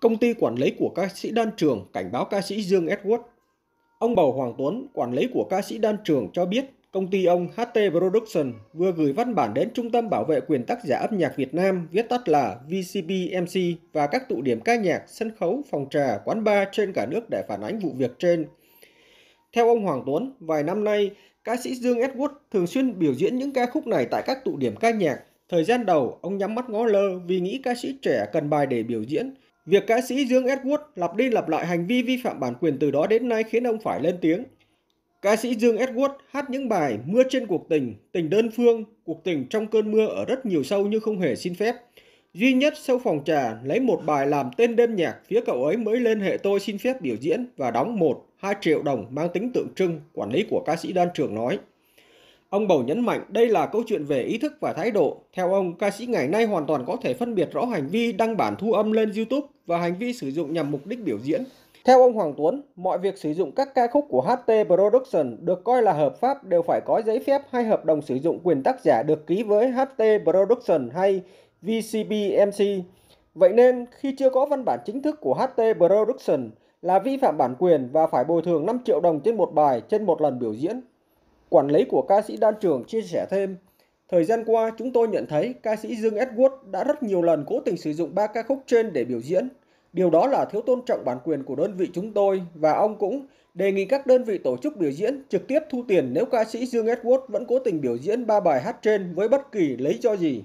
Công ty quản lý của ca sĩ Đan Trường cảnh báo ca sĩ Dương Edward. Ông Bầu Hoàng Tuấn, quản lý của ca sĩ Đan Trường cho biết công ty ông HT Production vừa gửi văn bản đến Trung tâm Bảo vệ quyền tác giả âm nhạc Việt Nam, viết tắt là VCBMC và các tụ điểm ca nhạc, sân khấu, phòng trà, quán bar trên cả nước để phản ánh vụ việc trên. Theo ông Hoàng Tuấn, vài năm nay, ca sĩ Dương Edward thường xuyên biểu diễn những ca khúc này tại các tụ điểm ca nhạc. Thời gian đầu, ông nhắm mắt ngó lơ vì nghĩ ca sĩ trẻ cần bài để biểu diễn, Việc ca sĩ Dương Edward lặp đi lặp lại hành vi vi phạm bản quyền từ đó đến nay khiến ông phải lên tiếng. Ca sĩ Dương Edward hát những bài Mưa trên cuộc tình, Tình đơn phương, Cuộc tình trong cơn mưa ở rất nhiều sâu nhưng không hề xin phép. Duy nhất sau phòng trà lấy một bài làm tên đêm nhạc phía cậu ấy mới lên hệ tôi xin phép biểu diễn và đóng 1-2 triệu đồng mang tính tượng trưng, quản lý của ca sĩ Đan Trường nói. Ông Bầu nhấn mạnh đây là câu chuyện về ý thức và thái độ. Theo ông, ca sĩ ngày nay hoàn toàn có thể phân biệt rõ hành vi đăng bản thu âm lên YouTube và hành vi sử dụng nhằm mục đích biểu diễn. Theo ông Hoàng Tuấn, mọi việc sử dụng các ca khúc của HT Production được coi là hợp pháp đều phải có giấy phép hay hợp đồng sử dụng quyền tác giả được ký với HT Production hay VCBMC. Vậy nên, khi chưa có văn bản chính thức của HT Production là vi phạm bản quyền và phải bồi thường 5 triệu đồng trên một bài trên một lần biểu diễn. Quản lý của ca sĩ Đan Trường chia sẻ thêm, Thời gian qua, chúng tôi nhận thấy ca sĩ Dương Edward đã rất nhiều lần cố tình sử dụng ba ca khúc trên để biểu diễn. Điều đó là thiếu tôn trọng bản quyền của đơn vị chúng tôi và ông cũng đề nghị các đơn vị tổ chức biểu diễn trực tiếp thu tiền nếu ca sĩ Dương Edward vẫn cố tình biểu diễn ba bài hát trên với bất kỳ lấy cho gì.